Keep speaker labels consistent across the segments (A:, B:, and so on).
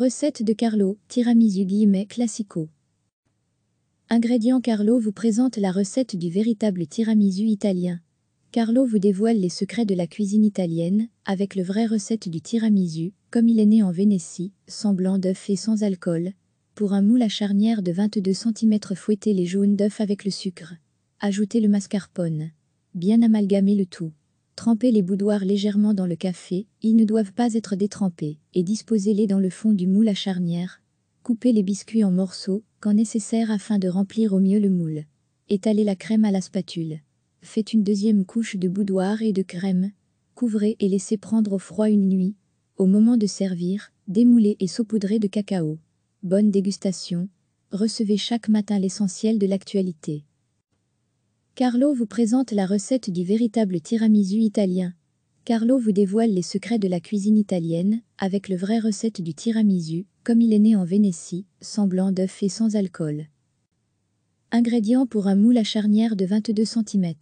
A: Recette de Carlo, tiramisu guillemets classico. Ingrédients Carlo vous présente la recette du véritable tiramisu italien. Carlo vous dévoile les secrets de la cuisine italienne, avec le vrai recette du tiramisu, comme il est né en Vénétie, sans blanc d'œuf et sans alcool. Pour un moule à charnière de 22 cm fouettez les jaunes d'œufs avec le sucre. Ajoutez le mascarpone. Bien amalgamer le tout. Trempez les boudoirs légèrement dans le café, ils ne doivent pas être détrempés, et disposez-les dans le fond du moule à charnière. Coupez les biscuits en morceaux, quand nécessaire afin de remplir au mieux le moule. Étalez la crème à la spatule. Faites une deuxième couche de boudoir et de crème. Couvrez et laissez prendre au froid une nuit. Au moment de servir, démoulez et saupoudrez de cacao. Bonne dégustation. Recevez chaque matin l'essentiel de l'actualité. Carlo vous présente la recette du véritable tiramisu italien. Carlo vous dévoile les secrets de la cuisine italienne, avec le vrai recette du tiramisu, comme il est né en Vénétie, sans blanc d'œuf et sans alcool. Ingrédients pour un moule à charnière de 22 cm.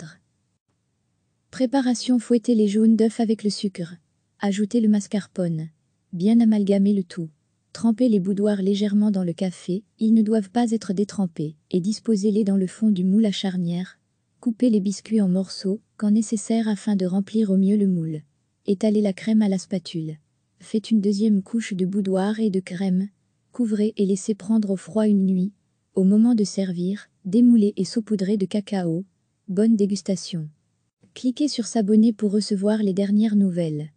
A: Préparation Fouettez les jaunes d'œufs avec le sucre. Ajoutez le mascarpone. Bien amalgamer le tout. Trempez les boudoirs légèrement dans le café, ils ne doivent pas être détrempés, et disposez-les dans le fond du moule à charnière, Coupez les biscuits en morceaux, quand nécessaire afin de remplir au mieux le moule. Étalez la crème à la spatule. Faites une deuxième couche de boudoir et de crème. Couvrez et laissez prendre au froid une nuit. Au moment de servir, démoulez et saupoudrez de cacao. Bonne dégustation. Cliquez sur s'abonner pour recevoir les dernières nouvelles.